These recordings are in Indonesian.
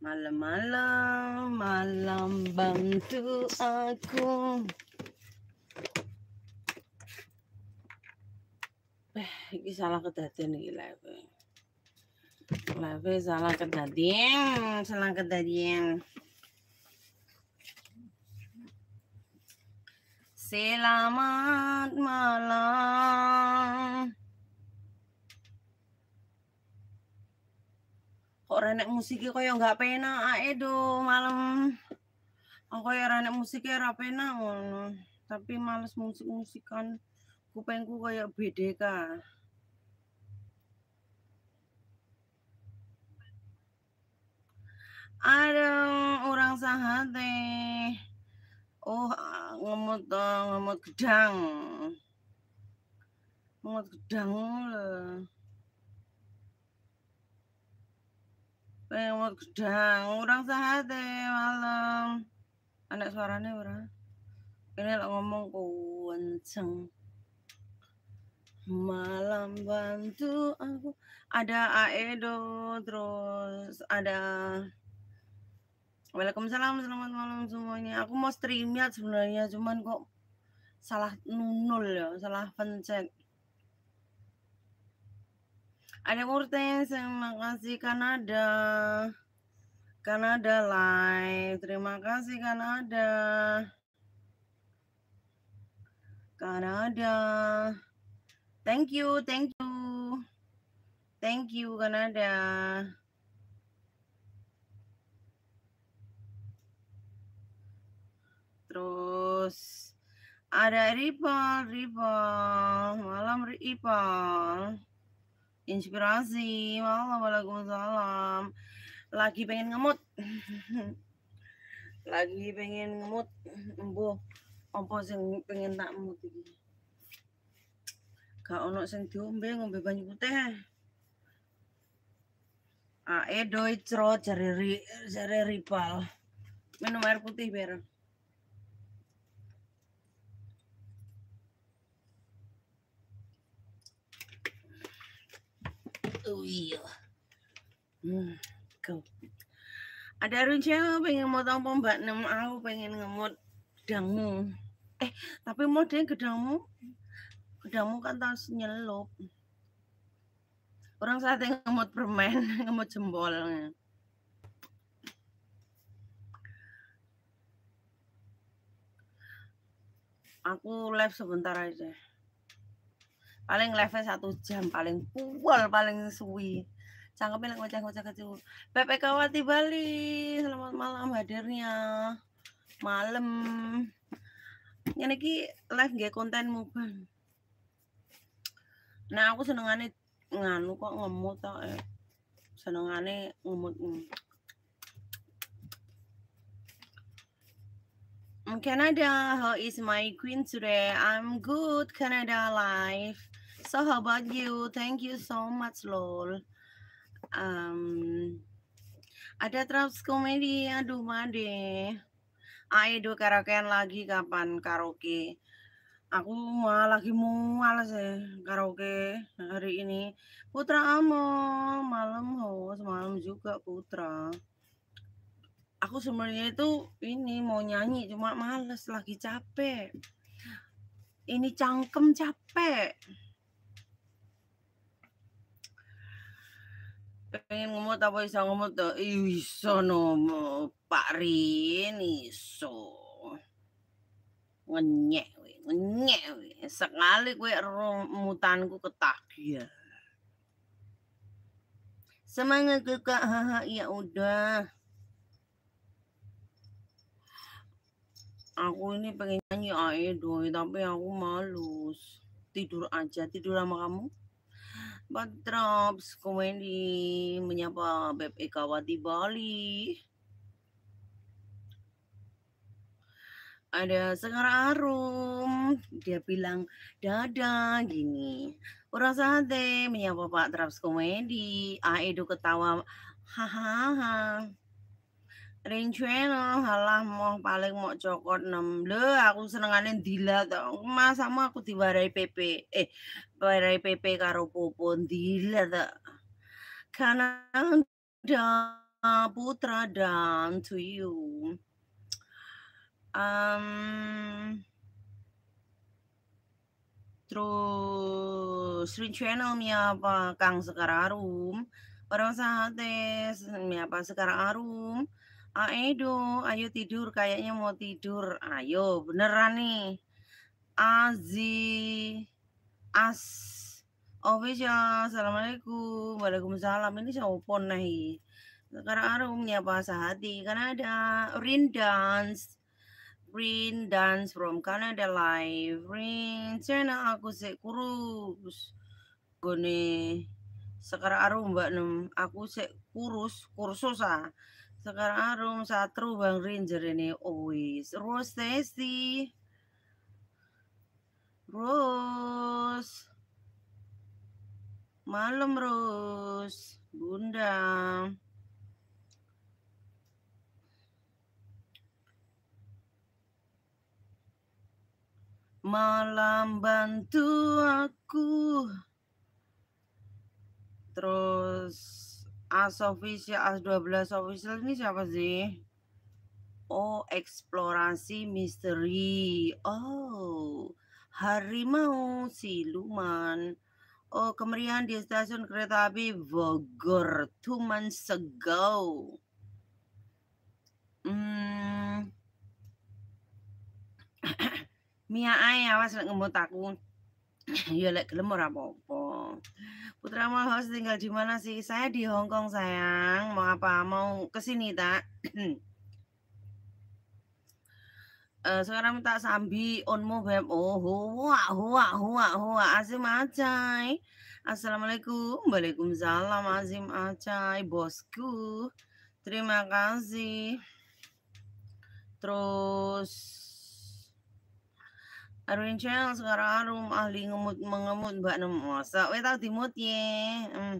Malam-malam, malam bantu aku. Eh, ini salah kejadian nih live. Live salah kejadian salah kejadian Selamat malam. kok renek musiknya kaya nggak pena ae do malam aku ya renek musiknya rapena ngono tapi males musik musikan kupengku kayak BDK ada orang sahate oh ngemut dong gedang ngemut gedang lah Lewat gedang, orang sehat malam. Anak suaranya orang. Ini lo ngomong kuenceng. Malam bantu aku. Ada Aedo, terus ada Waalaikumsalam, selamat malam semuanya. Aku mau streamnya sebenarnya, cuman kok salah nunul ya, salah pencet. Ada Kurtis terima kasih Kanada. Kanada live. Terima kasih Kanada. Kanada. Thank you, thank you. Thank you Kanada. Terus ada Ripple, Ripple, malam Ripple inspirasi salam, lagi pengen ngemut lagi pengen ngemut embo apa sing pengen tak ngemut, iki gak ono sing diombe ngombe banyu putih ae cari ri cari rival, minum air putih bareng wheel. Iya. Hmm, go. Ada Runja pengen motong tombak nemu aku pengen ngemot gedangmu. Eh, tapi modelnya gedangmu gedangmu kan tas nyelup. Orang saat yang ngemot permen, ngemot jempol. Aku live sebentar aja paling level satu jam paling puwal paling suwi Sangat bilang ngoceh-ngoceh kecil Wati Bali selamat malam hadirnya malam ini ki live gak konten mubang nah aku ane nganu kok ngemut tau? eh. ane ngemut Canada, how is my queen today? I'm good, Canada life. So how about you? Thank you so much, lol. Um, ada Traps komedi, aduh made. Ayo karaokean lagi kapan karaoke? Aku mau lagi mual sih karaoke hari ini. Putra Amo malam ho, semalam juga Putra. Aku sebenarnya itu ini mau nyanyi cuma males lagi capek. Ini cangkem capek. pengen ngemut apa bisa ngemut tuh iso no Pak Rin iso ngenyek we ngenyek we sekali gue rumutanku ketagihan semangat ke kak haha ya udah aku ini pengen nyanyi ayo, tapi aku malus tidur aja tidur sama kamu Drops Kumendi, menyapa Beb Ekawati Bali. Ada Sengar Arum, dia bilang dada gini. Orang sate menyapa Pak Traps Komedi, Aedo ah, ketawa hahaha. Rincian ono halah mau paling mau cokot enam Le aku seneng senengane dila tau? Mas sama aku diwarai PP. Eh, warai PP karo popon dila to. Karena putra down to you. Um, terus Sri Channel mi apa Kang sekarang Arum, para sahabat mi apa sekarang Arum, Aedo, ayo tidur, kayaknya mau tidur. Ayo, beneran nih. Azi, As, official, assalamualaikum, waalaikumsalam. Ini siapa nih? Sekarang umnya bahasa hati. karena ada Rin Dance. Rin Dance from Canada Live. Rin channel aku sekurus. kurus. nih, sekarang Arum Mbak Nem, aku sekurus, kurus kursus ah. Sekarang Arum Satru Bang Ranger ini always oh, Rose Stacy Rose Malam Rose Bunda Malam bantu aku Terus As official, as 12 official ini siapa sih? Oh, eksplorasi misteri. Oh, harimau siluman. Oh, kemerian di stasiun kereta api Bogor two months ago. Hmm. Mia ay, awas ngemut aku. Iya lek gelem ora apa-apa. Putra Malhos tinggal di mana sih? Saya di Hong Kong sayang. Mau apa? Mau ke sini tak? Uh, sekarang minta sambi onmu beb oh huwa huwa huwa huwa azim acai assalamualaikum waalaikumsalam azim acai bosku terima kasih terus Arwin Chell, sekarang arum ahli ngemut mengemut Mbak Nemo. Wei tau dimut ye. Hmm.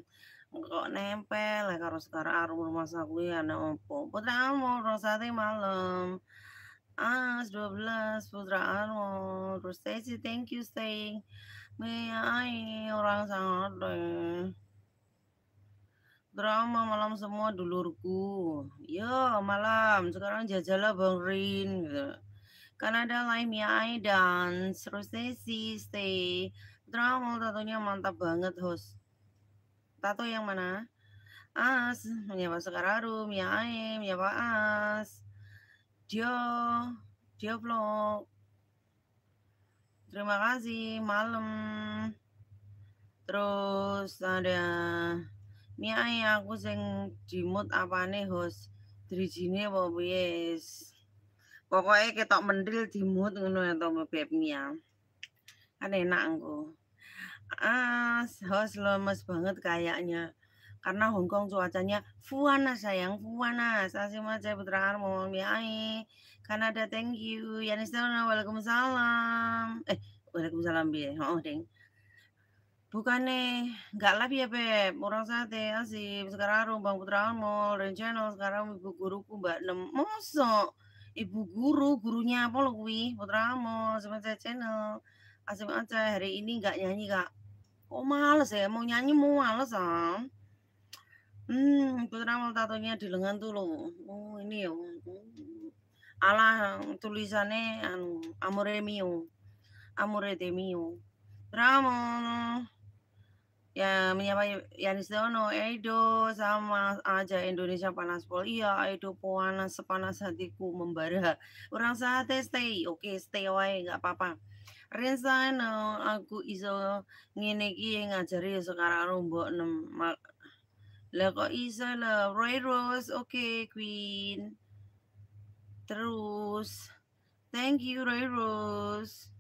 Kok nempel lah Kalau sekarang arum rumah saku ya ana opo. Putra Amor Rosati malam. As 12 Putra Arum, terus Stacy thank you stay, me orang sangat deh. drama malam semua dulurku yo iya, malam sekarang jajalah bang Rin gitu. Kanada Limea ya, dan seterusnya si Stay. Drama tatonya mantap banget host. Tato yang mana? As menyapa Sekararu, Mia ya, Ae, menyapa As. Dio, Dio Vlog. Terima kasih malam. Terus ada Mia Ae aku sing dimut nih, host. Drijine apa piye? Pokoknya ketok mendil dimut ngono ya to beb ya. Kan enak engko. Ah, host lemes banget kayaknya. Karena Hongkong cuacanya fuana sayang, fuana. mas saya putra Armon, biai. ada thank you. Yanistana, waalaikumsalam. Eh, waalaikumsalam, bi. Oh, ding, nih nggak lagi ya beb, orang sate asih sekarang Bang Putra Mall dan channel sekarang ibu guruku Mbak Nem ibu guru gurunya apa lo kuwi mo sama channel asem ah, aja hari ini nggak nyanyi kak kok males ya mau nyanyi mau males ah hmm putramu tatonya di lengan tuh lo oh ini yo, ya, oh, oh. Allah tulisannya anu amore mio amore de mio mo Ya, menyapa Yanis Dono, kan, oh, Edo, sama aja Indonesia panas iya Edo panas sepanas hatiku membara. Orang sate stay, oke stay away nggak apa-apa. Rensano, aku iso ngene ki ngajari sekarang rombok nem lah kok iso lah Roy Rose, oke okay, Queen. Terus, thank you Roy Rose.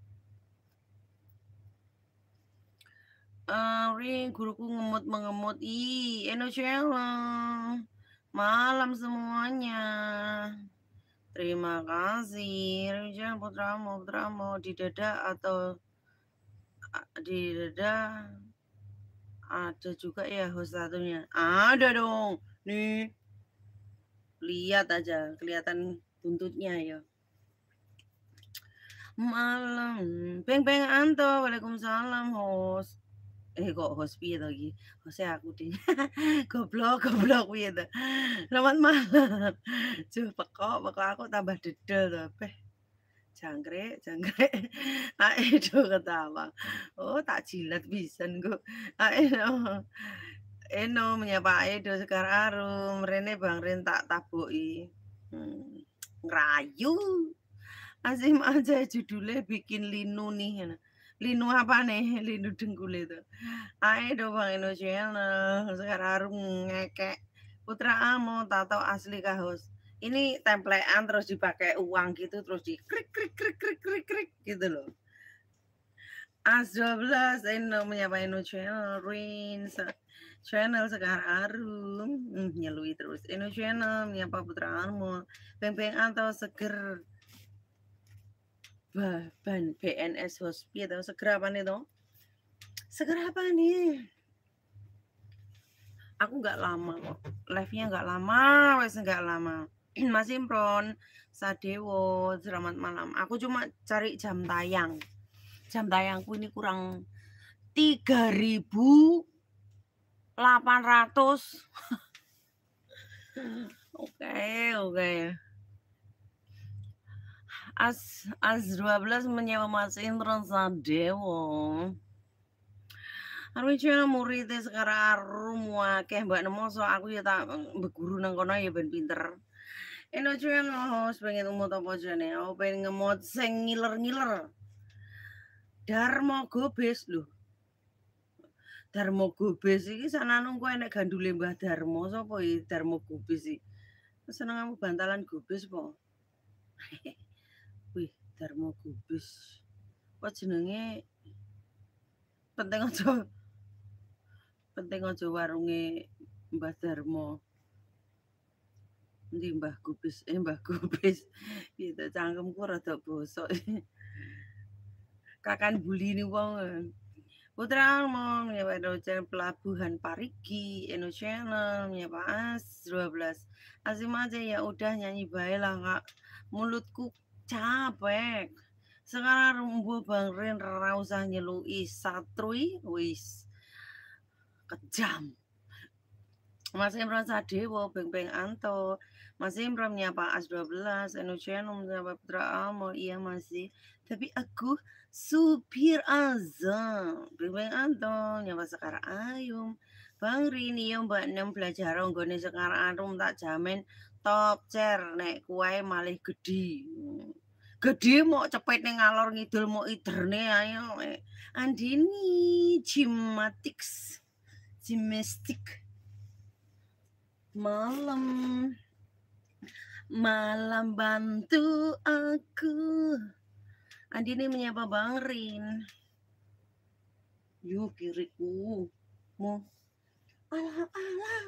Ari, eh, guruku ngemut mengemut. I, Eno Malam semuanya. Terima kasih. rejang putramu, putramu di dada atau di dada ada juga ya host satunya. Ada dong. Nih. Lihat aja kelihatan buntutnya ya. Malam. Beng beng Anto. Waalaikumsalam host. ego hos piedo gi o goblok goblok piedo selamat malam cuma pekok pekok aku tambah dedel tuh pe jangkrik jangkrik ae do ketawa oh tak jilat bisa ah, nggo eno eh, menyapa ae eh, do sekar arum rene bang ren tak taboki ngerayu ngrayu mm, aja judulnya bikin linu nih. Enak. linu apa nih linu dengkul itu ayo bang Eno channel sekarang ngekek putra amo tato asli kahos. ini templean terus dipakai uang gitu terus di krik krik krik krik krik krik gitu loh As 12 Eno menyapa Eno channel Rin channel sekarang Arum mm, nyelui terus Eno channel menyapa putra Amo beng atau seger BNS Hospital segera apa nih dong? Segera apa nih? ¿eh? Aku nggak lama kok, live-nya nggak lama, wes nggak lama. Mas Impron, Sadewo, selamat malam. Aku cuma cari jam tayang. Jam tayangku ini kurang tiga ribu ratus. Oke, oke. As, as dua belas menyewa Mas Imron Sadewo. Anu cuman murid sekarang rumah keh mbak nemu so aku ya tak berguru nang kono ya ben pinter. Eno cuman ngehos oh, pengen umur apa ya aku oh, pengen ngemot sing ngiler-ngiler. Darmo gobes loh Darmo gobes ini sana nunggu enek gandule Mbah Darmo sapa iki Darmo gobes sih Seneng aku bantalan gobes po. Darmo Gubis. Apa jenenge penting aja penting aja warunge Mbah Darmo. Ndi Mbah Gubis, eh Mbah Gubis. Gitu cangkemku rada bosok. Kakan buli ni wong. Putra mau menyapa channel Pelabuhan Parigi, Eno Channel, menyapa As 12. Asim aja ya udah nyanyi baiklah kak. Mulutku capek sekarang rumbu bang Rin rausah nyelui satrui wis kejam Mas Imran Sadewo, Beng Beng Anto, Mas Imran nyapa As 12, Eno Channel nyapa Putra Amor, iya masih. Tapi aku supir azam. Beng Beng Anto, nyapa Sekar Ayum, Bang Rini, yang Mbak Nem belajar ronggone Sekar Arum tak jamin top chair nek kue malih gede gede mau cepet nih ngalor ngidul mau iderne ayo eh. andini gymatics gymnastik malam malam bantu aku andini menyapa bang Rin yuk kiriku mau alah alah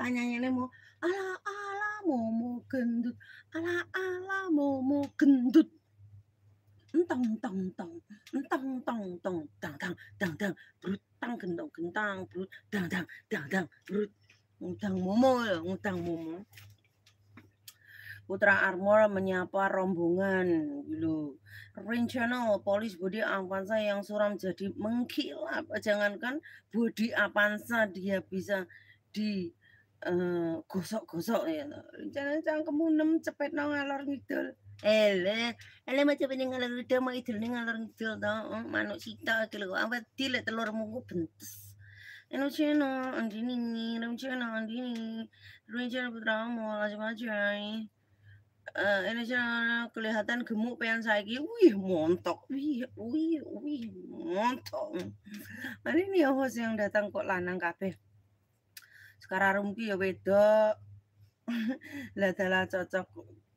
tanyanya nih mau ala ala momo gendut ala ala momo gendut entong tang tang entong tang tang dang dang dang dang brut tang gendong gendang brut dang dang dang dang brut ngutang momo ya ngutang momo Putra Armor menyapa rombongan dulu. Gitu. Rencana polis body Avanza yang suram jadi mengkilap. Jangankan body Avanza dia bisa di eh gosok-gosok ya to. Rencana cangkemmu nem cepetno ngalor ngidul. Ele, ele macam ini ngalor ngidul mau idul ning ngalor ngidul to. Mm, manuk sita iki lho, awedi lek telurmu ku bentes. Eno anu ceno andini, eno anu ceno andini. Rencana putramu lajeng-lajeng. Uh, ini kelihatan gemuk pengen ki wih montok wih wih wih montok ini ya host yang datang kok lanang kabeh sekarang rumki ya wedok lah dalah cocok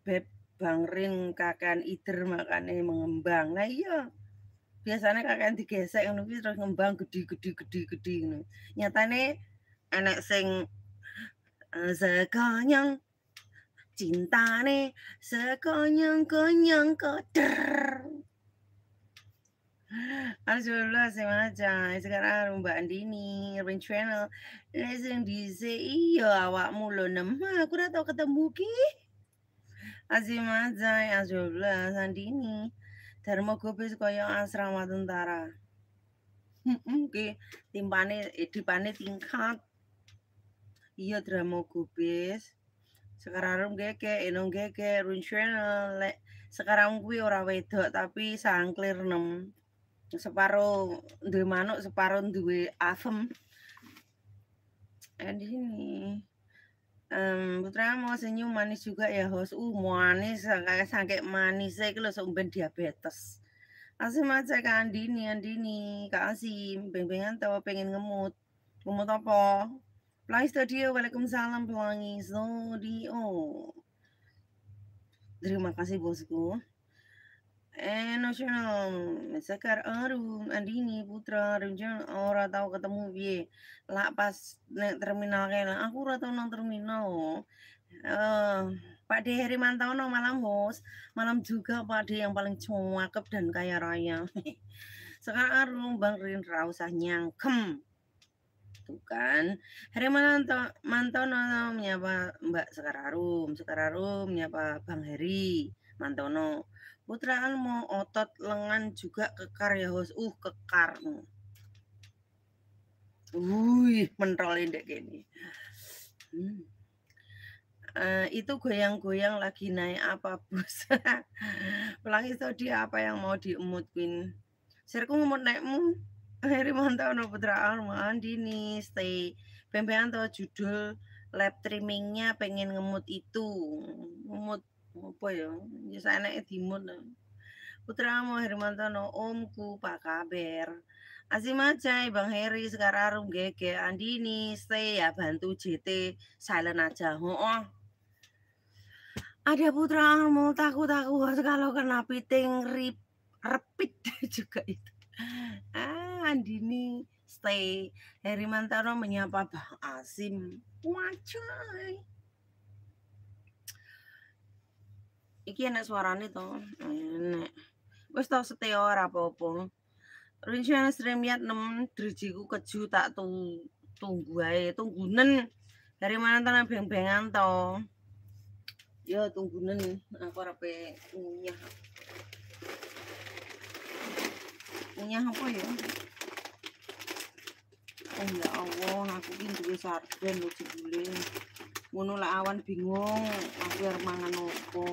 beb ring kakan ider makane mengembang nah iya biasanya kakan digesek nunggu terus ngembang gede gede gede gede ini nyatane anak sing eh, sekonyong cinta nih sekonyong konyong koder Alhamdulillah saya macam sekarang Mbak Andini Urban Channel Lesen DC, iya awak mulu nama aku dah tahu ketemu ki Azim Azai Alhamdulillah Sandini Darmagopis koyo asrama tentara Oke, hmm, timpane edipane eh, tingkat iya drama gubis sekarang geke enong eh, geke run channel sekarang gue ora wedok tapi sangklir nem separuh duwe manuk separuh duwe asem ya di sini um, putra mau senyum manis juga ya host uh manis kayak sangke manis saya kalau sumben diabetes Asim aja kak Andini, Andini, Kak Asim, pengen tahu pengen ngemut. Ngemut apa? Play Studio, Waalaikumsalam Pelangi Studio. Terima kasih bosku. Eh, nasional sekar arum andini putra renjan ora tau ketemu piye lak pas neng terminal kene aku ratau nong ah, nang terminal ah, Pak De Heri Mantono malam host malam juga Pak De yang paling cakep dan kaya raya sekar arum Bang Rin usah nyangkem tuh kan Heri Mantono, Mantono menyapa Mbak Sekar Arum Sekar Arum menyapa Bang Heri Mantono Putra kan mau otot lengan juga kekar ya host. Uh kekar. Wih menrolin deh gini. Hmm. Uh, itu goyang-goyang lagi naik apa bus pelangi dia apa yang mau diemutin? Serku sirku naikmu hari mantau no putra Arman Dini stay pembean tau judul lab trimmingnya pengen ngemut itu ngemut apa ya wis ya, enake dimun ya. putramu Hermantono omku Pak Asim aja Bang Heri, rum Gege, Andini, Stay, ya bantu JT, silent aja. Oh, oh. Ada mau takut aku kalau kena piting rip, repit juga itu. Ah, Andini, Stay, Heri menyapa Bang Asim. Wajah. iki enek suarane to enek wis tau setya ora apa-apa stream ya nem drijiku keju tak tung tunggu ae tunggunen dari mana tanah beng-bengan to ya tunggunen aku rapi unyah unyah apa ya oh ya Allah aku ini juga sarden lo cibule ngono lah awan bingung aku harus mangan opo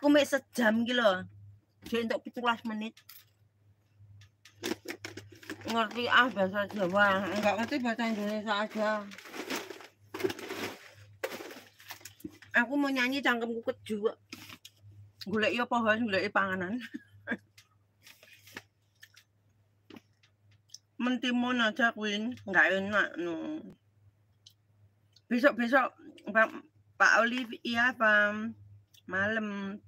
aku mek sejam iki lho. Jek entuk 17 menit. Ngerti ah bahasa Jawa, enggak ngerti bahasa Indonesia aja. Aku mau nyanyi cangkemku keju. Golek yo pohon, golek panganan. mentimun aja kuin Enggak enak nu besok besok pak pak Oli iya pak malam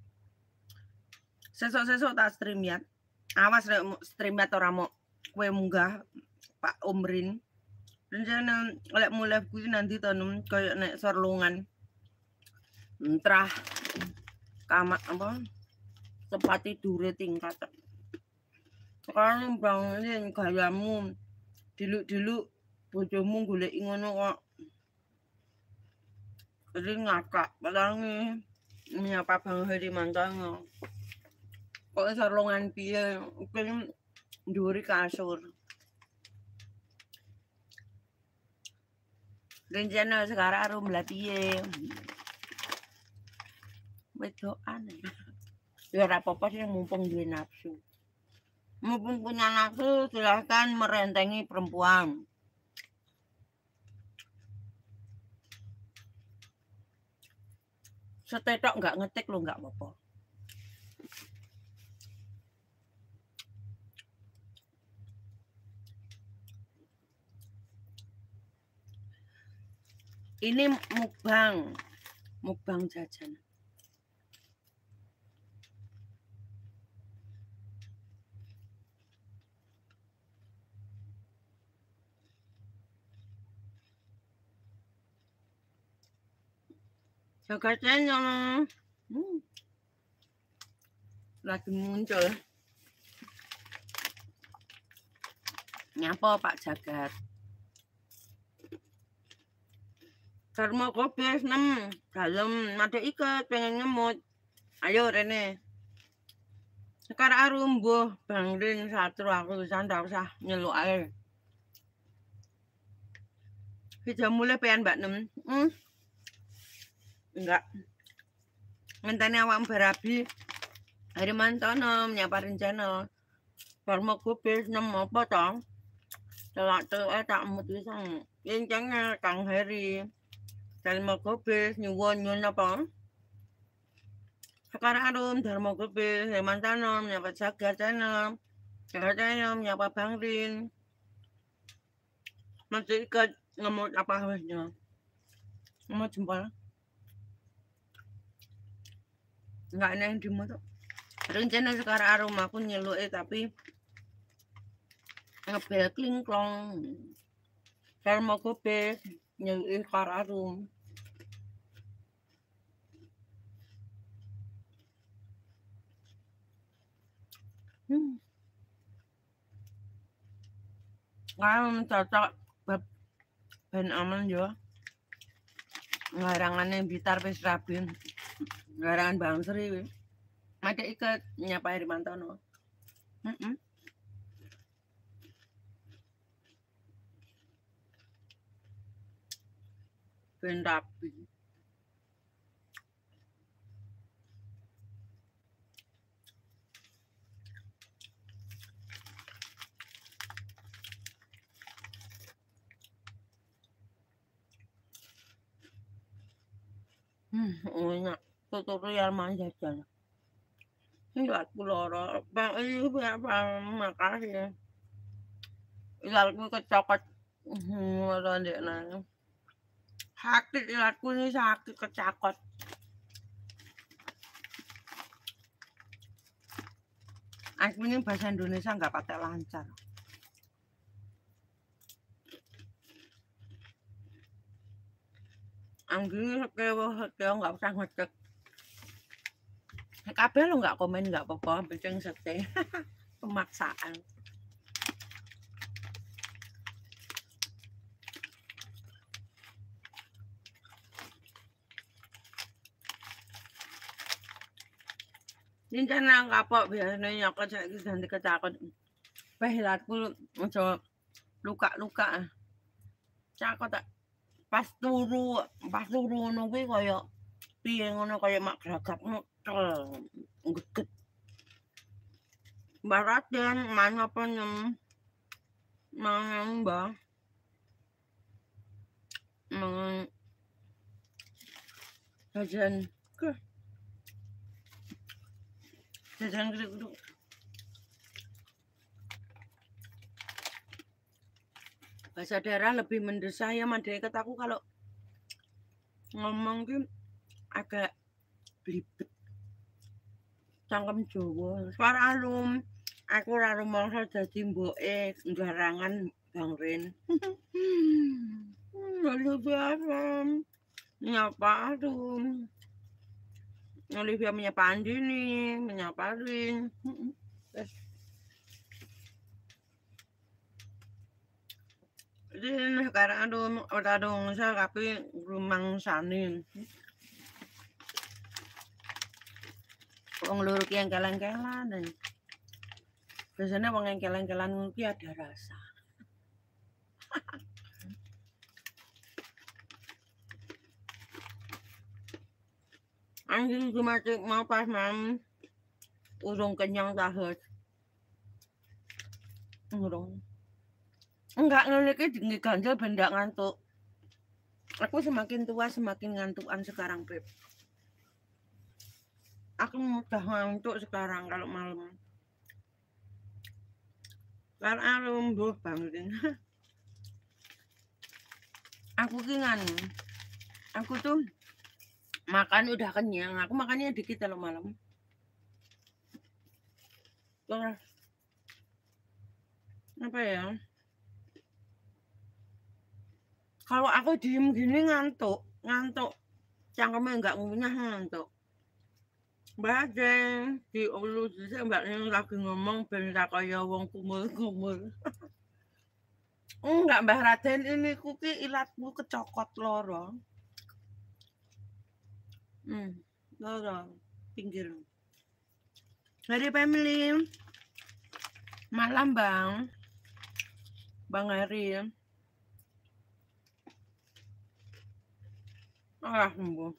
sesuatu sesuk tak stream ya awas rek stream ya orang mau kue munggah Pak Omrin rencana lek mulai kue nanti tanam kayak naik sorlongan entrah kamar apa sepati dure tingkat sekarang bangunin gayamu dulu-dulu bojomu gule ingono kok jadi ngakak padahal nih ini apa bang Heri kok sarungan piye mungkin duri kasur rencana sekarang harus melatih wedokan ya ora apa-apa sih mumpung duwe nafsu mumpung punya nafsu silahkan merentengi perempuan setetok nggak ngetik lo nggak apa-apa ini mukbang mukbang jajan Jakartanya hmm. lagi muncul. Nyapa Pak Jagat? Sarmokopes enam dalam ada ikat pengen ngemut ayo Rene sekarang arumbuh bangrin satu aku sandal usah nyeluk air kita mulai pengen mbak nem hmm? enggak ngenteni awam berabi hari mantono menyaparin channel Sarmokopes enam apa tong telak telak tak mut isang yang jangan kang hari Dharmagobil nyuwun nyuwun apa? sekarang Arum, Dharmagobil, Herman Tanom, nyapa Jaga tanam, Jaga tanam, nyapa Bangrin. Masih ikat ngemut apa harusnya? Ngemut jumpa Enggak ada yang dimut. Rencana sekarang Arum aku nyeluk eh, tapi ngebel klingklong. Dharmagobil nyo ikararum. Hmm. Kamu cocok bab ben aman yo. Larangan yang bitar wis rabin. Larangan Bang Sri. Ada ikat nyapa Hermantono. Heeh. Mm -mm. เป็นดับปีอืมโอ้ยนะตัวตัวเรียนมาจากจัง Ilat ko loro. Bang, ay, bang, makahil. Ilat ko kacakot. Wala, hindi na. sakit aku ini sakit kecakot aku ini bahasa Indonesia nggak pakai lancar anggih sekewo sekewo nggak usah ngecek kabel lu nggak komen nggak apa-apa bikin sete pemaksaan Cincin lang kapok biasanya nyokot saiki ganti kecakot. Wah, ilatku aja luka-luka. Cakot tak ah. pas turu, pas turu ngono kuwi kaya piye ngono kaya mak gragap ngecol. Geget. Barat den man apa nyem. Mangang, ba. Mangang. Ajen. Kuh. Jajan gede-gede. Bahasa daerah lebih mendesah ya Mandeket aku kalau ngomong agak belibet. Cangkem Jawa. Suara alum. Aku raru mongso jadi mboke garangan Bang Rin. Lalu biasa. ngapain? tuh. Olivia menyapa nih, menyapa Rin. Rin sekarang aduh dong saya, tapi rumang sanin. Wong yang kelan kelan dan Biasanya wong engkel kelan ki ada rasa. anjing cuma cek mau pas mam urung kenyang tahut urung enggak ngeliki tinggi ganjel benda ngantuk aku semakin tua semakin ngantukan sekarang Beb aku mudah ngantuk sekarang kalau malam karena lumbuh banget aku kangen, aku tuh makan udah kenyang aku makannya dikit loh malam Tuh. apa ya kalau aku diem gini ngantuk ngantuk cangkemnya nggak ngunyah ngantuk Badeng di ulu sih mbak Ning lagi ngomong ben kaya wong kumur. kumul Enggak Mbah Raden ini kuki ilatmu kecokot loro. Hmm. pinggir. Hari family. Malam bang. Bang hari Ah, bu.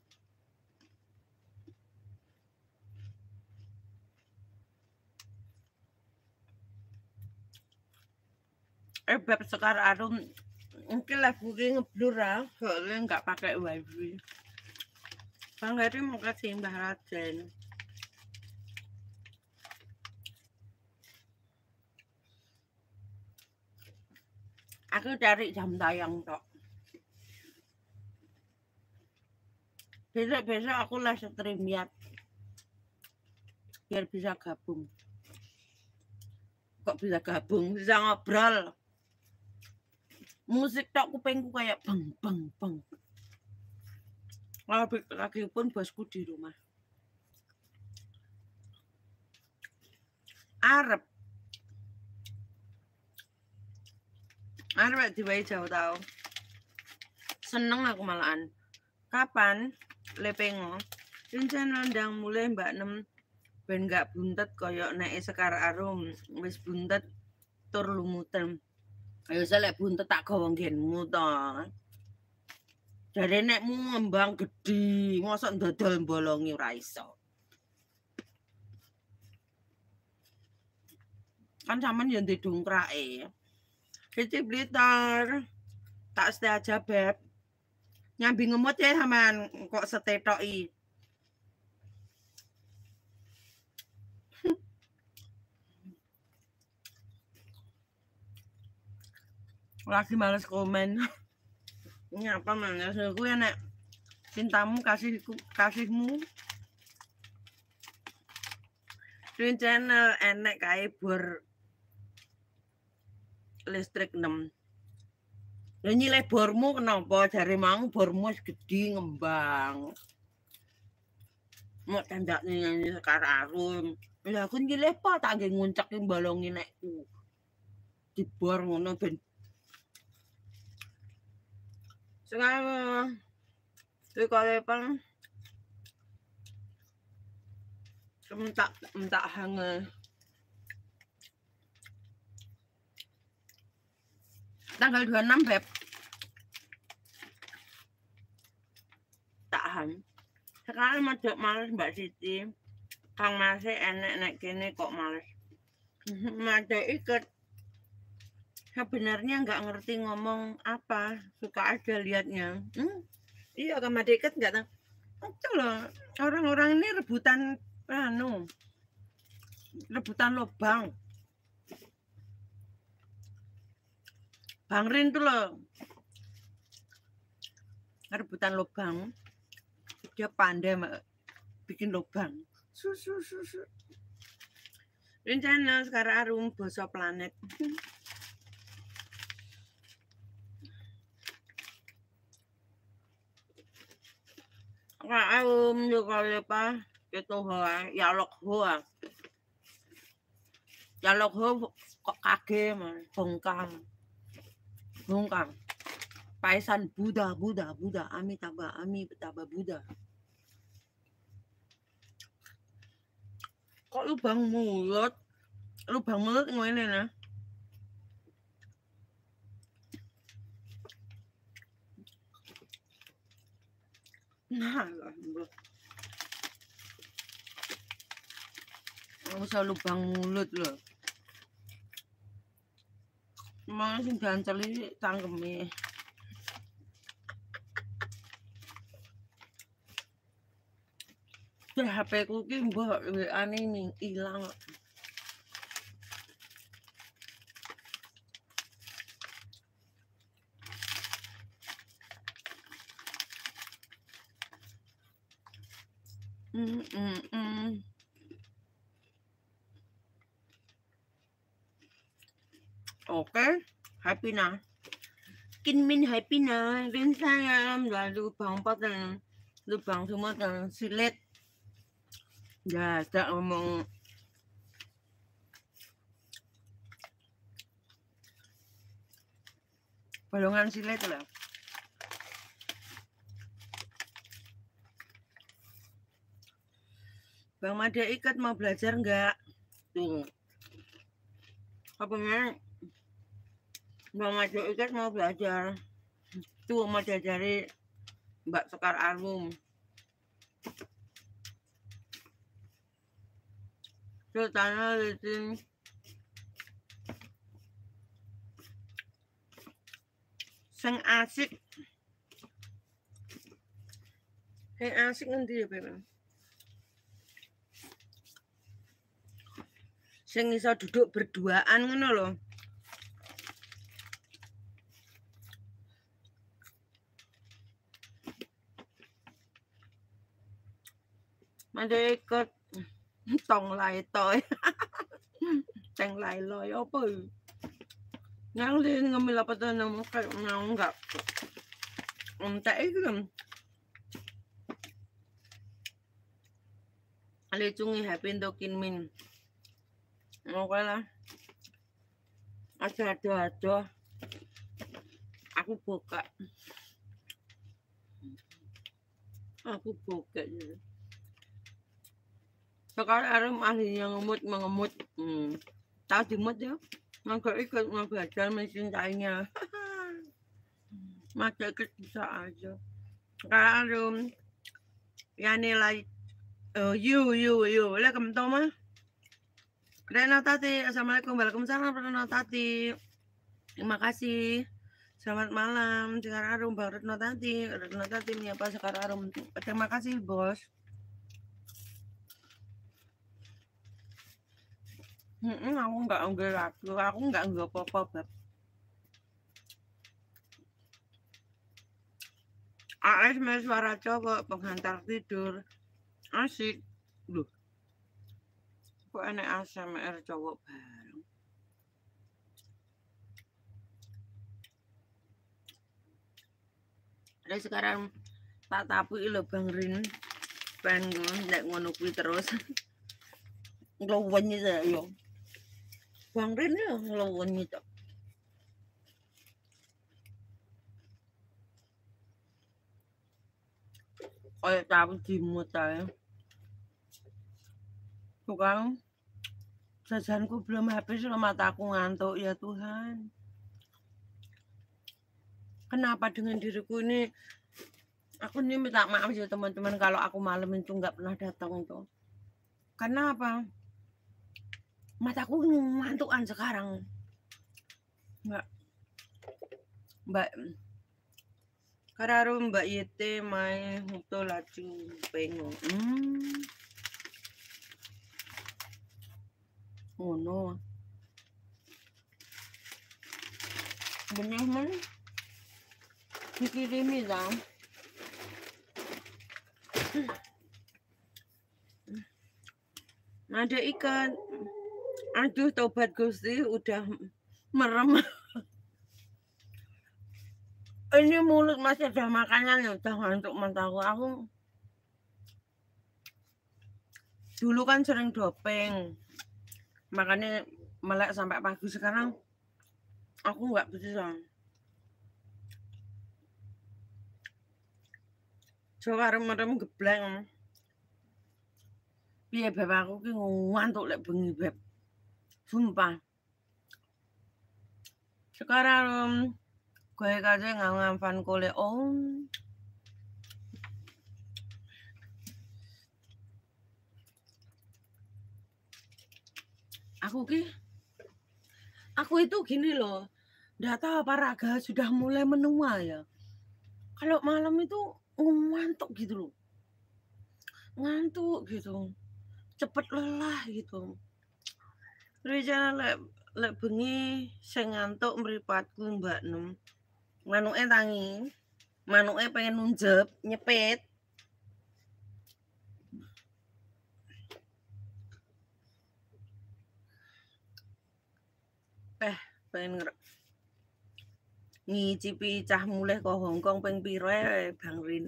Eh, bab sekarang Arum mungkin live ngeblur lah, soalnya nggak pakai wifi kasih Mbah baharatin. Aku cari jam tayang tok. Besok-besok aku live stream ya. Biar bisa gabung. Kok bisa gabung? Bisa ngobrol. Musik tok kupengku kayak beng beng beng. lagi, lagi pun bosku di rumah Arab Arab di jauh tau seneng aku malahan kapan lepengo rencana ndang mulai mbak nem ben gak buntet koyok naik sekar arum wis buntet tur lumutem ayo selek buntet tak kawang genmu toh Dari nekmu ngembang gede, ngosok dodol bolongi ora iso. Kan sampean yo ndek dongkrake. Kece blitar. Tak stay aja, Beb. Nyambi ngemut ya sampean kok setetok i. Lagi males komen. ini apa mana seru cintamu kasih kasihmu Dream channel enek kayak bor listrik 6 dan nilai bormu kenapa jari mau bormu segede ngembang mau tanda nyanyi sekar arun ya aku nilai lepa, tak nguncak yang balongin aku di bor ngono ben sekarang ờ, tôi coi đây bắn chúng ta chúng ta hàng đang hơi thừa năm phép tak hẳn sekarang masuk malas mbak Siti Kang Masih enak-enak gini kok malas masuk ikut sebenarnya nggak ngerti ngomong apa suka aja liatnya hmm? iya sama deket nggak tahu itu loh orang-orang ini rebutan anu rebutan lobang Bang Rin tuh loh rebutan lobang dia pandai bikin lubang susu susu rencana sekarang arum bosok planet Ngayon, hindi ko lipa. Ito ha, yalok ho ha. Yalok ho, kaki man, hongkang. Hongkang. Paisan, Buddha, Buddha, Buddha, Amitabha, Amitabha, Buddha. Có lubang mulut, lubang mulut ngoài này nè. Nah, lah. Usah lubang mulut lho Mau sing gancel iki cangkeme. Ya HP ku ki mbok WA ning ilang. Pinang. happy na. Rin Rinsayam, dan Lubang Batang, Lubang Sumatera, Silet. Ya, tak omong. Balongan silet lah. Bang Made ikat mau belajar enggak? Tuh. Apa enggak? Mbak Majo Iket mau belajar itu mau diajari Mbak Sekar Arum Sultana Lizin Seng asik Seng asik nanti ya Pak Seng bisa duduk berduaan Ngono loh ันจะก็ต้องไหลต่อยแต่งไหลลอยเอาปืนนังเรียนก็มีรับประทานน้ำกับง้ำกับอแต่ไอ้ก็อะไรจุงให้เป็นวกินมินโอเคละอาจารย์ตัวตัวก k u อ u k a aku buka Sekarang ada ahlinya ngemut, mengemut. Hmm. Tahu dimut ya. Nggak ikut, nggak belajar mencintainya. masih ikut bisa aja. Sekarang ada um, yang nilai eh, uh, you, you, you. Lihat kamu mah? Rena Tati, Assalamualaikum, Waalaikumsalam Rena Tati Terima kasih Selamat malam, sekarang Arum, Bang Retno Tati Retno Tati, menyapa sekarang Arum Terima kasih, bos Mm -mm, aku nggak nggak laku, aku nggak nggak apa-apa beb. AS suara cowok pengantar tidur asik loh kok enak ASMR cowok bareng Nah sekarang tak tapi lo bang Rin pengen nggak ngono terus lo banyak ya yo Wang rin eh, ngelawan nito. ya, tapos jimot tayo. Tukang, jajanku belum habis loh mataku ngantuk ya Tuhan. Kenapa dengan diriku ini aku ini minta maaf ya teman-teman kalau aku malam itu nggak pernah datang tuh. Kenapa? apa? mataku ngantukan sekarang mbak mbak kararum mbak yete mai huto laju pengo hmm. oh no bener men dikirimi dah ada ikan aduh tobat gusti udah merem ini mulut masih ada makanan ya udah ngantuk mentahku aku dulu kan sering doping makanya melek sampai pagi sekarang aku nggak bisa coba merem gebleng biar bapak aku ngantuk lek bengi 분반. Sekarang gue kaje ngangafan kole om. Aku ki, aku itu gini loh, data paraga sudah mulai menua ya. Kalau malam itu ngantuk gitu loh, ngantuk gitu, cepet lelah gitu Rijana lek lek bengi sing ngantuk mripatku Mbak Num. Manuke tangi. Manuke pengen nunjep, nyepit. Eh, pengen ngicipi cah mulai ke Hongkong ping piro Bang Rin.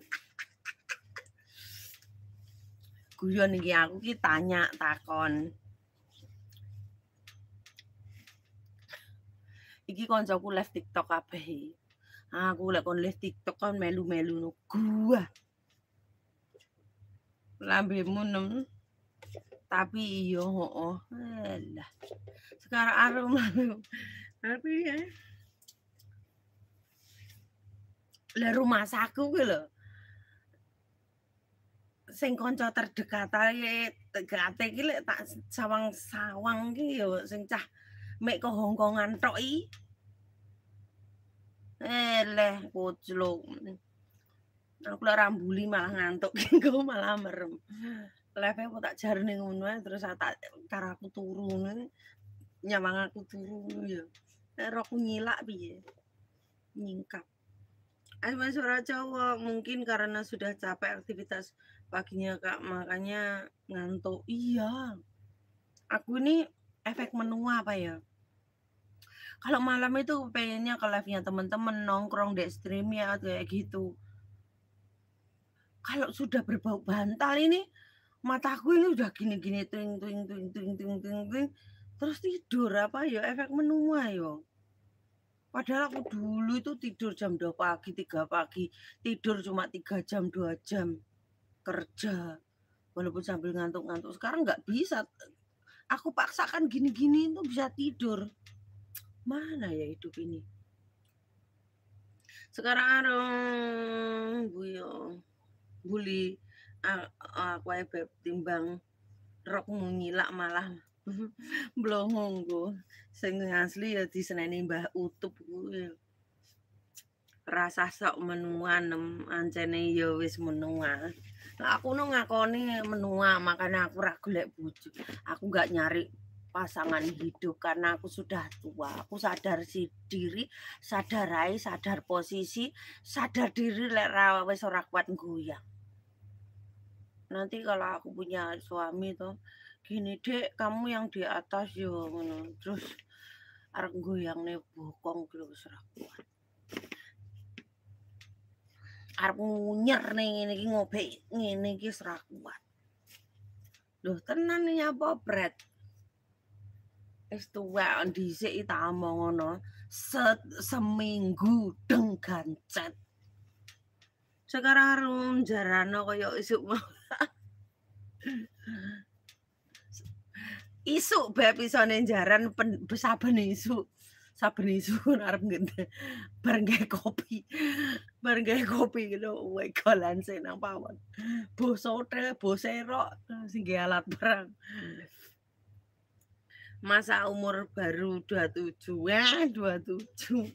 Guyon iki aku ki tanya takon. Iki konco koncoku live TikTok kabeh. Ah, aku lek kon live TikTok kan melu-melu no gua. Lambemu nem. Tapi iyo oh. Alah. Sekarang arum Tapi ya. Lah rumah saku kuwi lho. sing kanca terdekat ae ya, tegate iki lek tak sawang-sawang ki yo ya, sing cah mek ke Hongkongan tok i eleh eh, kucluk aku lah rambuli malah ngantuk gue malah merem lepe aku tak jarne ngono terus tak cara aku turun nyamang aku turun ya roku nyilak ya, nyingkap Asma suara cowok mungkin karena sudah capek aktivitas paginya kak makanya ngantuk iya aku ini efek menua apa ya kalau malam itu pengennya ke live-nya teman-teman nongkrong di stream ya kayak gitu kalau sudah berbau bantal ini mataku ini udah gini-gini tuing tuing tuing tuing tuing tuing tuing terus tidur apa ya efek menua yo ya. padahal aku dulu itu tidur jam 2 pagi 3 pagi tidur cuma 3 jam 2 jam kerja walaupun sambil ngantuk-ngantuk sekarang nggak bisa aku paksakan gini-gini itu bisa tidur mana ya hidup ini sekarang arung, buyong buli ah, ah, aku beb timbang rok ngilak malah belum nunggu sehingga asli ya diseneni Mbah Utup gue rasa sok menuan ancene ya wis menua Nah, aku nu ngakoni menua makanya aku ragu-lek bojo aku gak nyari pasangan hidup karena aku sudah tua aku sadar si diri sadar rai sadar posisi sadar diri lek rawe wis ora kuat goyang nanti kalau aku punya suami tuh gini dek kamu yang di atas yo terus arek nih bokong terus ra kuat arep ngunyer ning ngene iki ngobe ngene iki wis ora kuat. Duh tenan iki apa bret? Wis tuwa dhisik tak omong ngono. seminggu deng gancet. Sekarang arum jarano kaya isuk isuk bae pisane jaran saben isuk. saben isu arep ngene bareng gawe kopi bareng gawe kopi gitu wae kolan sing nang pawon boso tre bosero sing alat perang masa umur baru 27 ya 27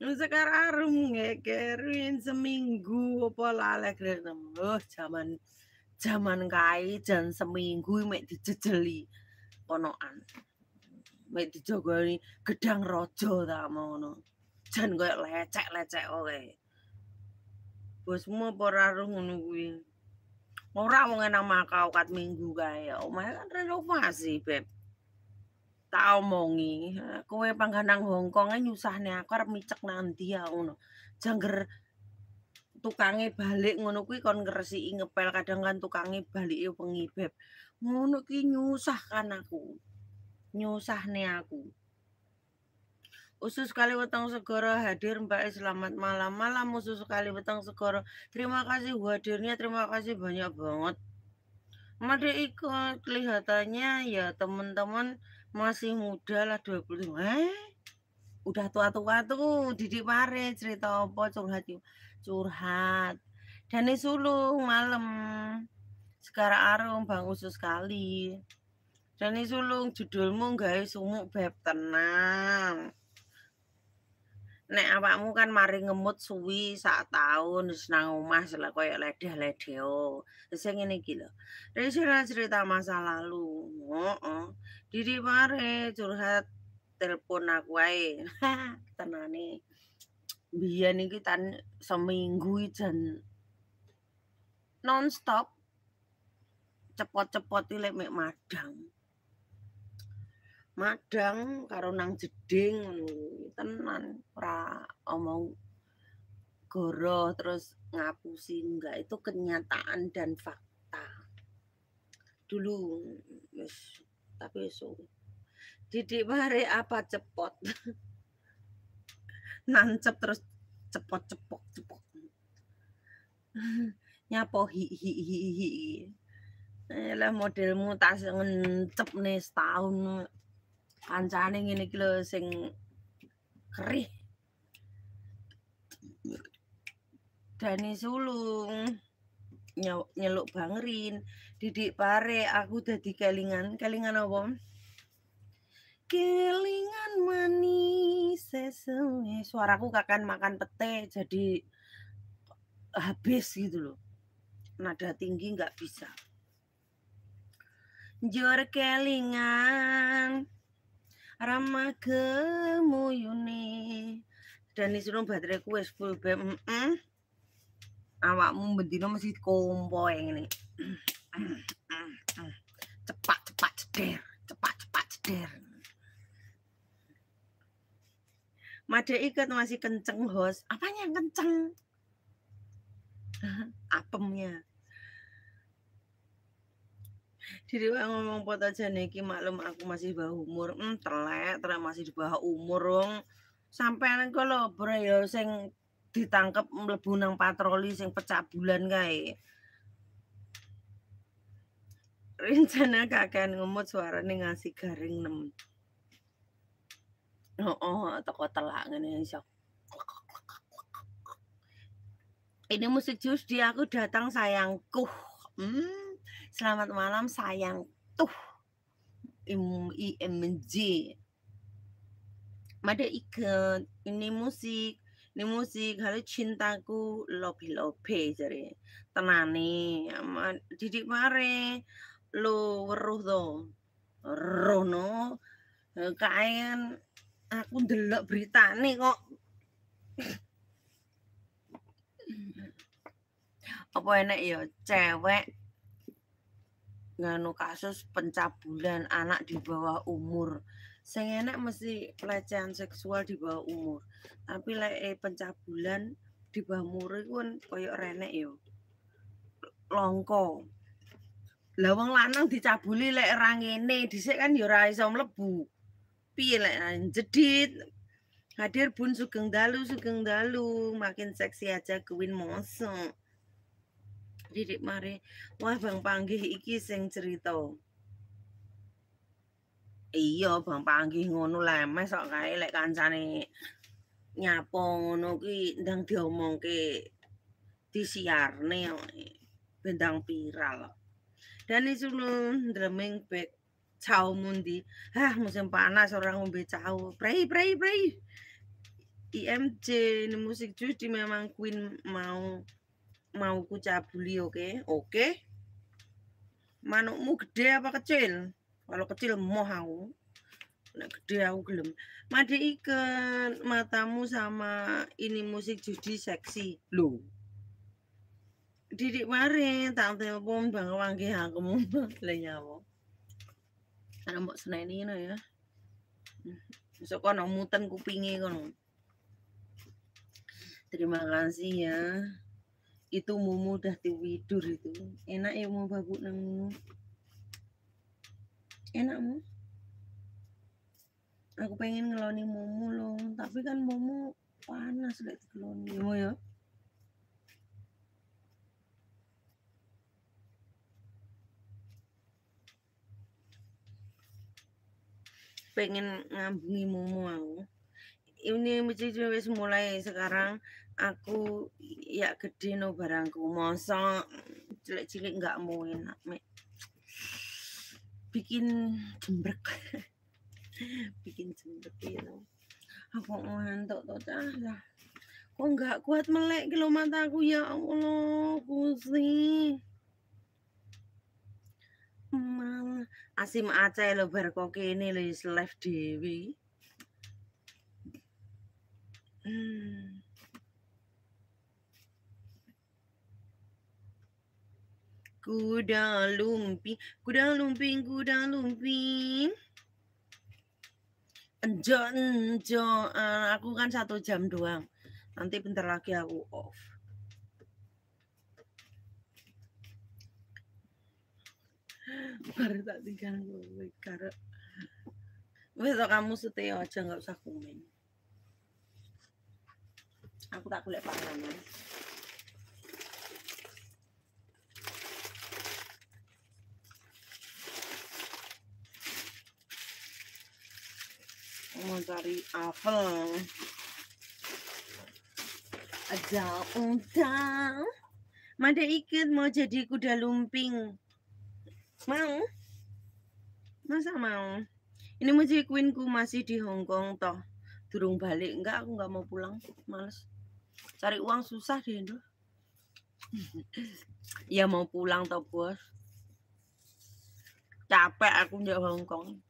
Nusa kararum ngekerin seminggu apa lalek rene. Oh, zaman zaman kae jan seminggu mek dijejeli ponoan. mek dijogoni gedang raja ta ngono. Jan koyo lecek-lecek kowe. Bosmu apa ora ngono kuwi? Ora wong enak makau kat minggu kae. Omah kan renovasi, Beb. Tak omongi, kowe pangganang Hongkong nyusahne aku arep micek nanti ya ngono. Jangger tukange balik ngono kuwi kon ngresiki ngepel kadang kan tukange balik yo pengi beb ngono ki nyusah aku nyusah nih aku. Usus kali wetang segoro hadir Mbak e, selamat malam malam usus kali wetang segoro terima kasih hadirnya terima kasih banyak banget Made ikut kelihatannya ya teman-teman masih muda lah 25 eh udah tua-tua tuh Didi Pare cerita apa curhat curhat dan sulung malam sekarang arum bang usus kali Jani sulung judulmu guys sumuk beb tenang. Nek awakmu kan mari ngemut suwi sak tahun wis nang omah selak koyo ledeh-ledeh. Sing ngene iki lho. Resira cerita masa lalu. Heeh. Oh, Diri curhat telepon aku ae. Tenane. Biyen iki tan seminggu jan non stop cepot-cepot ilek mek madang. madang karo nang jeding tenan ora omong goro terus ngapusi enggak itu kenyataan dan fakta dulu tapi so didik bare apa cepot nancep terus cepot cepok cepok nyapo hi hi eh, lah modelmu tak ngencep nih setahun kancane ngene iki lho sing kerih Dani sulung nyeluk bangrin didik pare aku dadi kelingan kelingan apa kelingan manis sesungguhnya suaraku kakan makan pete jadi habis gitu loh nada tinggi nggak bisa jor kelingan Rama gemuyune. Dan baterai ku wis full bem. Mm Awakmu bendino mesti kompo yang ini. cepat cepat ceder, cepat cepat ceder. Made ikat masih kenceng host. Apanya yang kenceng? Apemnya diri wae ngomong pot aja niki maklum aku masih bawah umur hmm, telek telek masih di bawah umur Sampai sampean kalau bro ya sing ditangkep mlebu nang patroli sing pecah bulan kae rencana kakek ngemut nih ngasih garing nem oh, oh toko telak ngene iso ini musik jus dia aku datang sayangku hmm Selamat malam sayang tuh. IMJ. Mada ikut ini musik, ini musik halo cintaku lobi lobi jadi nih, aman didik mare lo weruh do, rono eh, kain, aku delok berita nih kok apa enak ya cewek nganu kasus pencabulan anak di bawah umur. Sing enak mesti pelecehan seksual di bawah umur. Tapi lek like, eh, pencabulan di bawah umur pun kan koyo renek yo. Longko. Lah wong lanang dicabuli lek like, ra ngene, dhisik kan yo ora iso mlebu. Piye lek ah, jedit Hadir pun sugeng dalu, sugeng dalu, makin seksi aja Queen Mosok. Didik mari, wah Bang Panggih iki sing cerita. Iya Bang Panggih ngono lemes sok kae lek kancane nyapo ngono ki ndang diomongke disiarne bendang viral. Dan itu nun dreaming cau mundi. Hah musim panas orang ngombe cau. prey, prey prei. IMC ini musik judi memang Queen mau mau ku cabuli oke okay? oke okay. manukmu gede apa kecil kalau kecil moh aku nah, gede aku gelem madi ikan matamu sama ini musik judi seksi lu didik mari tak telepon bang wangi aku mau lenyawo karena mbok seneng ini ya besok kono muten kupingi kono terima kasih ya itu mumu dah tidur itu enak ya mau babu nangmu enak mu aku pengen ngeloni mumu loh tapi kan mumu panas udah ngeloni ya, mu ya pengen ngambungi mumu aku ini mesti mulai sekarang aku ya gede no barangku mosok mm, cilik-cilik nggak mau enak me. bikin jembrek bikin jembrek ya gitu. no. aku ngantuk tuh dah lah kok nggak kuat melek kilo mataku ya allah pusing Emang Asim Aceh lo berkok ini lo live dewi. Hmm. Gudang lumping, gudang lumping, gudang lumping. Enjo, enjo. Uh, eh, aku kan satu jam doang. Nanti bentar lagi aku off. Baru tak tinggal gue karena Besok kamu setia aja nggak usah komen. Aku tak boleh panganan. mau cari apel ada unta mana ikut mau jadi kuda lumping mau masa mau ini mau jadi queenku masih di Hongkong toh turun balik enggak aku nggak mau pulang males cari uang susah deh itu ya mau pulang toh bos capek aku di Hongkong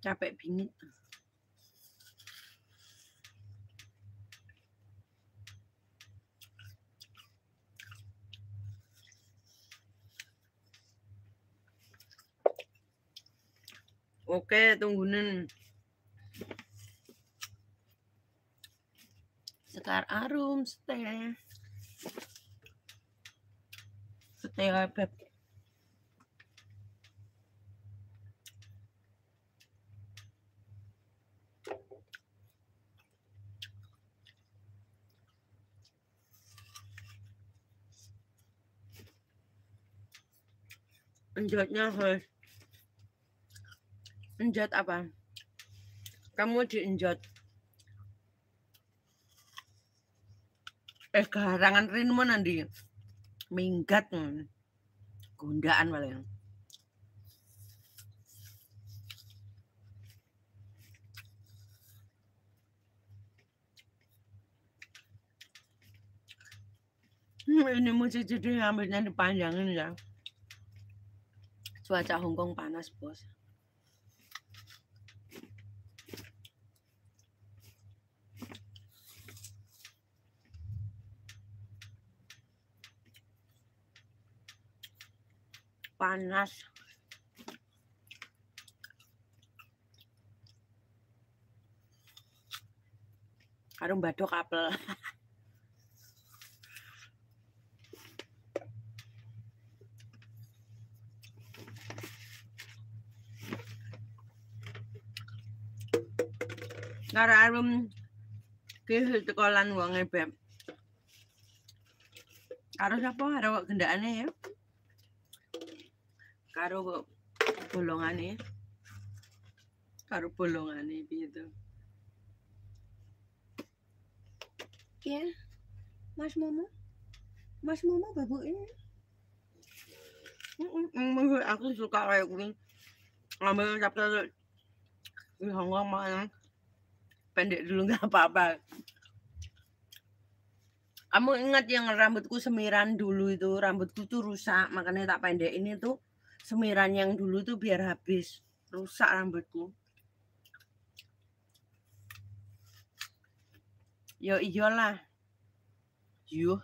capek bingung Oke, tunggunin. Sekar arum, stay stay Enjotnya guys. Enjot apa? Kamu diinjot? Eh keharangan rinmu nanti. Minggat. gundaan malah. Hmm, ini mesti jadi rambutnya dipanjangin ya Cuaca Hongkong panas, Bos. Panas. Harum badok apel. Kararum ki tekolan wonge beb. Karo sapa karo gendakane ya? Karo bolongane. Ya? Karo bolongane piye to? Ya. Mas Momo. Mas Momo ini Heeh, aku suka kayak kuwi. Ngambil chapter di Hongkong mana pendek dulu nggak apa-apa kamu ingat yang rambutku semiran dulu itu rambutku tuh rusak makanya tak pendek ini tuh semiran yang dulu tuh biar habis rusak rambutku yo iyalah yuk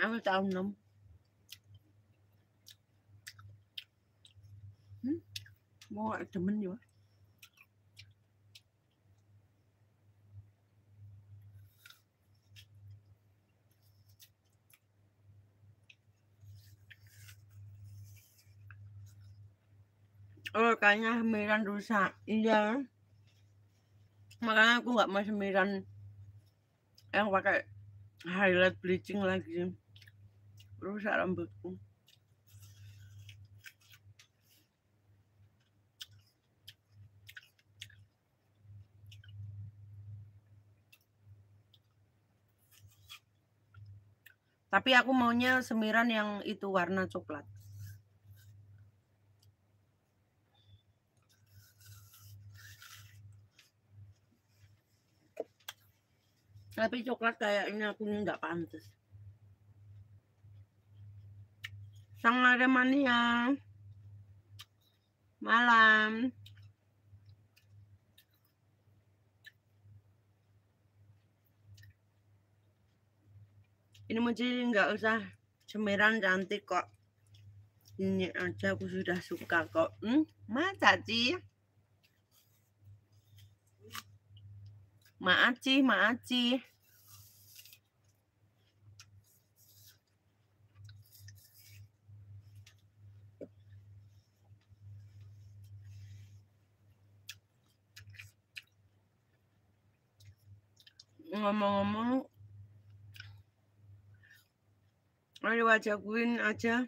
ăn với tao không mua lại tụi mình rồi Ôi cả nhà mì răn rùi sạc India Mà cả nhà cũng gặp mà mì răn Em và cái Highlight bleaching lại like rusak rambutku Tapi aku maunya semiran yang itu warna coklat. Tapi coklat kayaknya aku nggak pantas. Sang Aremania. Malam. Ini mochi nggak usah cemeran cantik kok. Ini aja aku sudah suka kok. Hmm? Masa sih? Maaf sih, maaf sih. ngomong-ngomong Ayo wajah Queen aja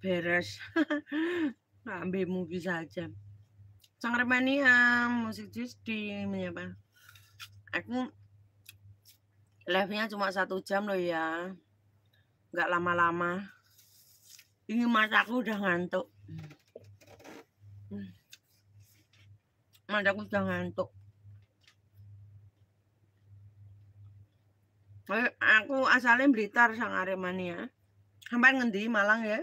beres. Ambil movie saja. Sangre Mania, musik Jusdi menyapa. Aku live-nya cuma satu jam loh ya. Nggak lama-lama. Ini mataku udah ngantuk. Hmm. Hmm. Mataku udah ngantuk. Eh, aku asalnya Blitar sang Aremania. Ya. Sampai ngendi Malang ya?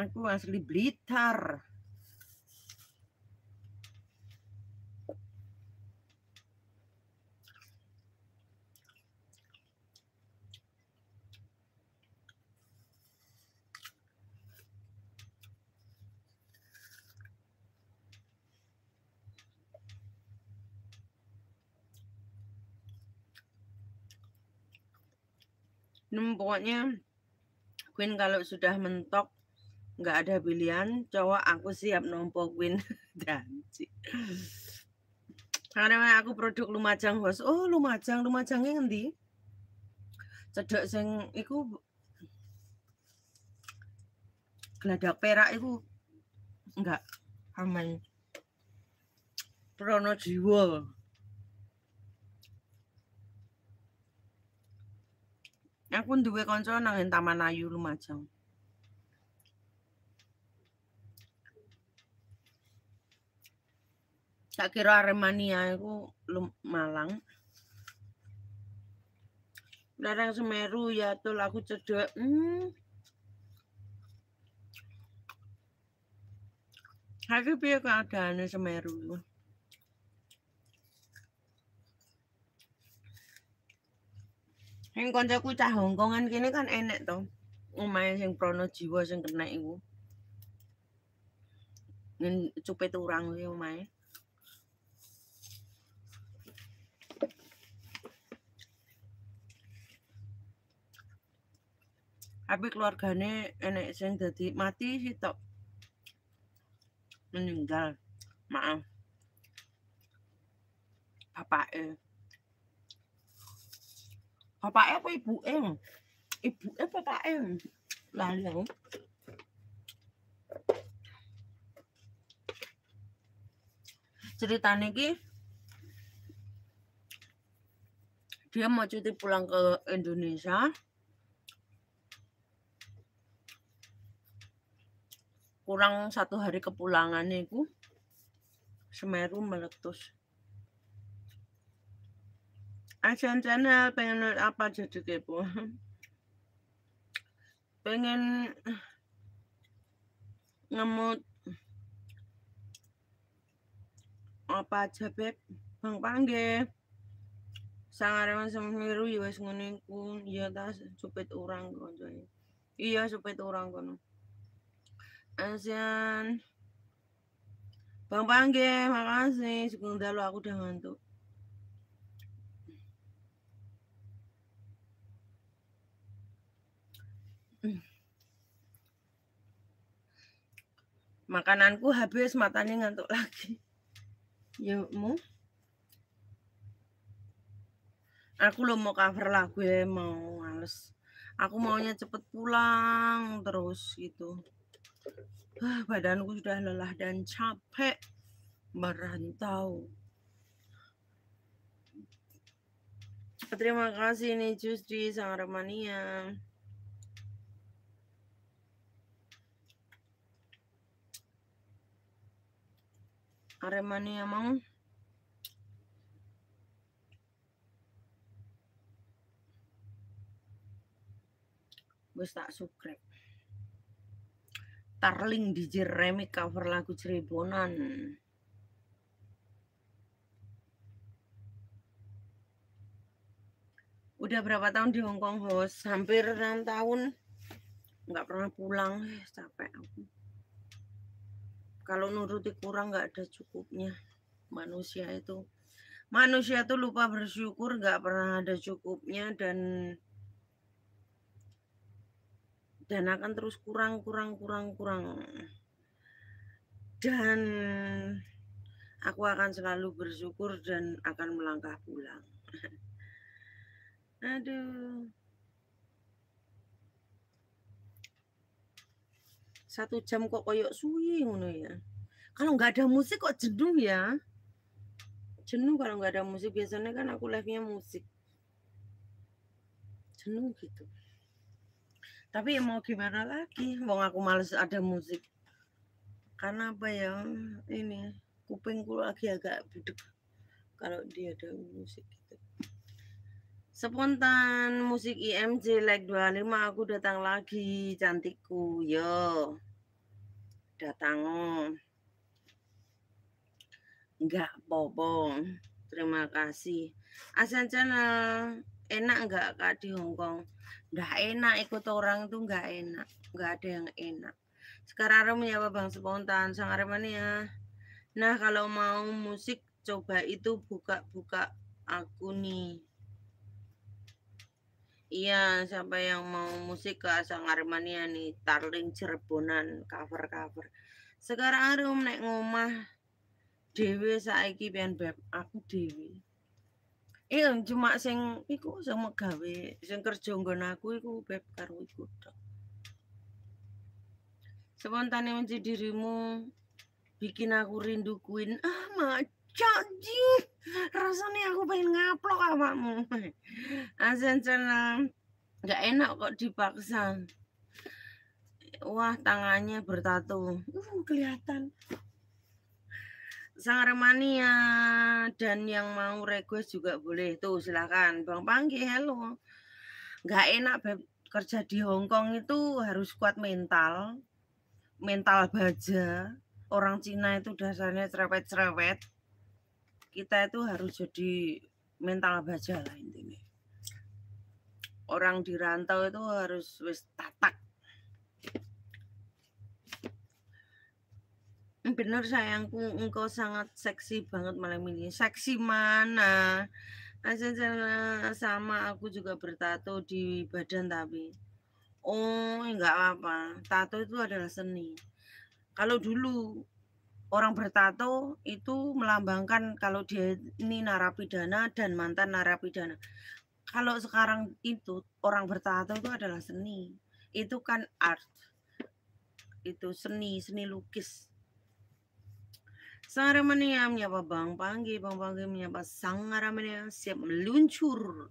Aku asli Blitar. nem hmm, pokoknya Queen kalau sudah mentok nggak ada pilihan cowok aku siap nompo Queen janji karena aku produk Lumajang host oh Lumajang Lumajang Lumajangnya ngendi Cedok sing iku geladak perak itu enggak aman Prono Jiwa aku duwe kanca nang Taman Ayu Lumajang. Tak kira Aremania aku lum Malang. Larang Semeru ya tuh aku cedek. Hmm. Aku piye keadaannya Semeru. Semeru. yang koncoku cah Hongkongan kene kan enek to. Omahe yang prono jiwa sing kena iku. yang cupe turang kuwi omahe. Tapi keluargane enek sing dadi mati sitok. Meninggal. Maaf. papa. Eh. Bapaknya apa ibu ibuke? apa bapake. lalu aku. Ceritanya ki dia mau cuti pulang ke Indonesia kurang satu hari kepulangannya itu Semeru meletus Asian channel pengen apa jadi kepo pengen ngemut apa aja beb bang pangge sangarewan semiru ya wes nguningku ya ta supit orang kono, iya supit orang kono Asian, bang pangge makasih sebelum dulu aku udah ngantuk Makananku habis, matanya ngantuk lagi. Yuk, ya, mau? Aku lo mau cover lagu ya, mau males. Aku maunya cepet pulang terus gitu. Ah, badanku sudah lelah dan capek merantau. Terima kasih nih Jus di Sangaremania. Aremania mau wis tak subscribe Tarling DJ Jeremy cover lagu Cirebonan udah berapa tahun di Hongkong host hampir enam tahun nggak pernah pulang eh, capek aku kalau nuruti kurang nggak ada cukupnya. Manusia itu manusia tuh lupa bersyukur nggak pernah ada cukupnya dan dan akan terus kurang kurang kurang kurang dan aku akan selalu bersyukur dan akan melangkah pulang aduh satu jam kok koyok suwi ngono ya kalau nggak ada musik kok jenuh ya jenuh kalau nggak ada musik biasanya kan aku live nya musik jenuh gitu tapi ya mau gimana lagi mau aku males ada musik karena apa ya ini kupingku lagi agak budek kalau dia ada musik Spontan musik IMJ like 25 aku datang lagi cantikku yo. Datang. Enggak popo. Terima kasih. asen channel enak enggak Kak di Hongkong Enggak enak ikut orang tuh enggak enak. Enggak ada yang enak. Sekarang Arem ya Bang Spontan sang Arem ya. Nah, kalau mau musik coba itu buka-buka aku nih Iya, siapa yang mau musik ke Asal Armania nih, Tarling Cirebonan, cover-cover. Sekarang aku naik ngomah Dewi saiki pian beb aku Dewi. Iya, cuma sing iku sing gawe, sing kerja nggon aku iku beb karo iku tok. Spontane menjadi dirimu bikin aku rindu Queen. Ah, macam jing rasanya aku pengen ngaplok awakmu asen senang nggak enak kok dipaksa wah tangannya bertatu uh, kelihatan Sang Remania dan yang mau request juga boleh tuh silakan Bang Panggi hello nggak enak beb, kerja di Hongkong itu harus kuat mental mental baja orang Cina itu dasarnya cerewet-cerewet kita itu harus jadi mental baja lah intinya orang di rantau itu harus wis tatak bener sayangku engkau sangat seksi banget malam ini seksi mana Asalnya sama aku juga bertato di badan tapi oh enggak apa-apa tato itu adalah seni kalau dulu orang bertato itu melambangkan kalau dia ini narapidana dan mantan narapidana. Kalau sekarang itu orang bertato itu adalah seni. Itu kan art. Itu seni, seni lukis. Sangaramania menyapa Bang Panggi, Bang Panggi menyapa Sangaramania siap meluncur.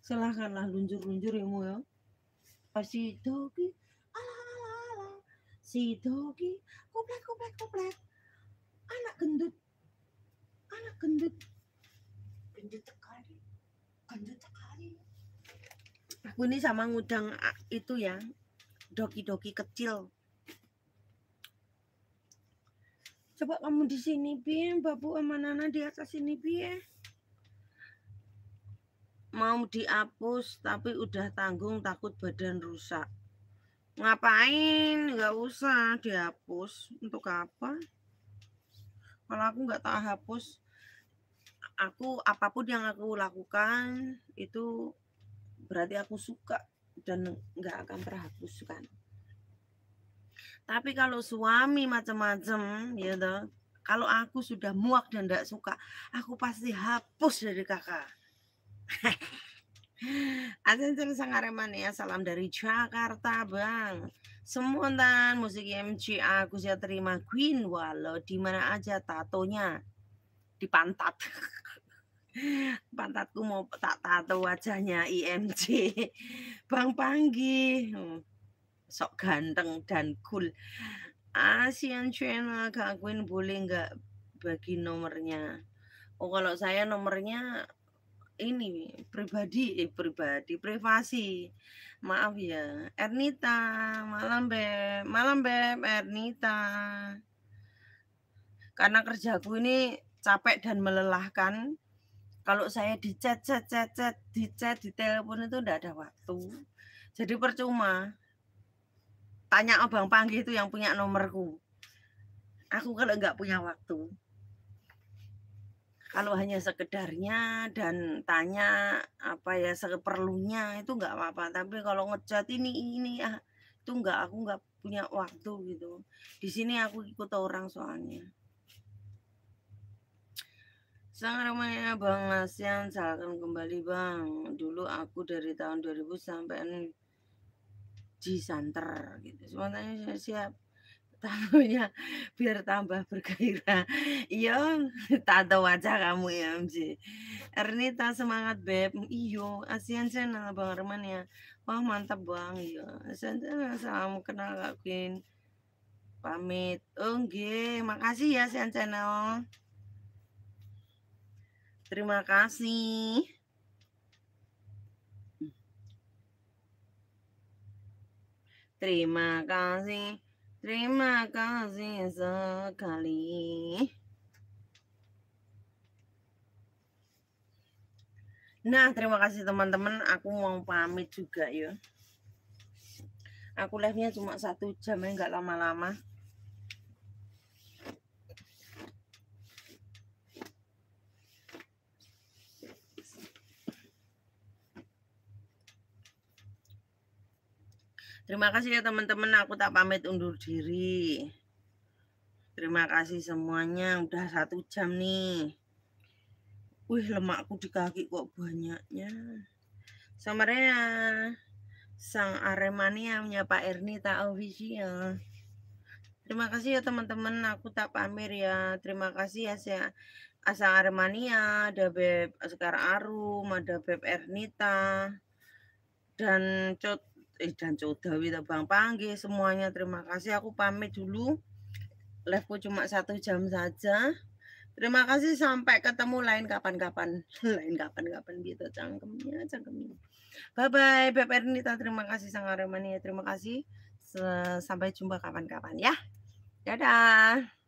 Silahkanlah luncur-luncur ilmu ya. Pasti itu dogi Si Dogi, komplek, komplek, komplek. Anak gendut. Anak gendut. Gendut sekali. Gendut sekali. Aku ini sama ngudang itu ya. dogi dogi kecil. Coba kamu di sini, Bin. Babu sama Nana di atas sini, Bin. Mau dihapus, tapi udah tanggung takut badan rusak ngapain nggak usah dihapus untuk apa kalau aku nggak tak hapus aku apapun yang aku lakukan itu berarti aku suka dan nggak akan terhapus kan tapi kalau suami macam-macam ya kalau aku sudah muak dan tidak suka aku pasti hapus dari kakak Azan Sangareman ya, salam dari Jakarta bang. Semontan musik MC aku sudah terima Queen walau di mana aja tatonya di pantat. Pantatku mau tak tato wajahnya IMC. Bang Panggi. Hmm, sok ganteng dan cool. Asian Channel Kak Queen boleh nggak bagi nomornya? Oh kalau saya nomornya ini pribadi eh, pribadi privasi maaf ya Ernita malam beb malam beb Ernita karena kerjaku ini capek dan melelahkan kalau saya di chat chat chat chat di chat di telepon itu tidak ada waktu jadi percuma tanya abang panggil itu yang punya nomorku aku kalau nggak punya waktu kalau hanya sekedarnya dan tanya apa ya seperlunya itu nggak apa-apa tapi kalau ngecat ini ini ya itu nggak aku nggak punya waktu gitu di sini aku ikut orang soalnya Sangat ramainya Bang Asian salahkan kembali Bang dulu aku dari tahun 2000 sampai di Santer gitu semuanya saya siap tamunya biar tambah bergairah. Iya, tato wajah kamu ya, MJ. Ernita semangat beb. Iyo, asian Channel Bang Arman ya. Wah, mantap Bang. iyo asian Channel salam kenal Kak Queen. Pamit. Oke, oh, makasih ya asian Channel. Terima kasih. Terima kasih. Terima kasih sekali. Nah, terima kasih teman-teman. Aku mau pamit juga ya. Aku live-nya cuma satu jam ya, nggak lama-lama. Terima kasih ya teman-teman, aku tak pamit undur diri. Terima kasih semuanya, udah satu jam nih. Wih, lemakku di kaki kok banyaknya. Sama Rea, sang Aremania menyapa Ernita Official. Ya. Terima kasih ya teman-teman, aku tak pamit ya. Terima kasih ya saya Asang ah, Aremania, ada Beb Sekar Arum, ada Beb Ernita, dan Cot eh, dan Codawi Bang Panggi semuanya terima kasih aku pamit dulu liveku cuma satu jam saja terima kasih sampai ketemu lain kapan-kapan lain kapan-kapan gitu cangkemnya cangkemnya bye bye Beb Ernita terima kasih Sang Aremania terima kasih sampai jumpa kapan-kapan ya dadah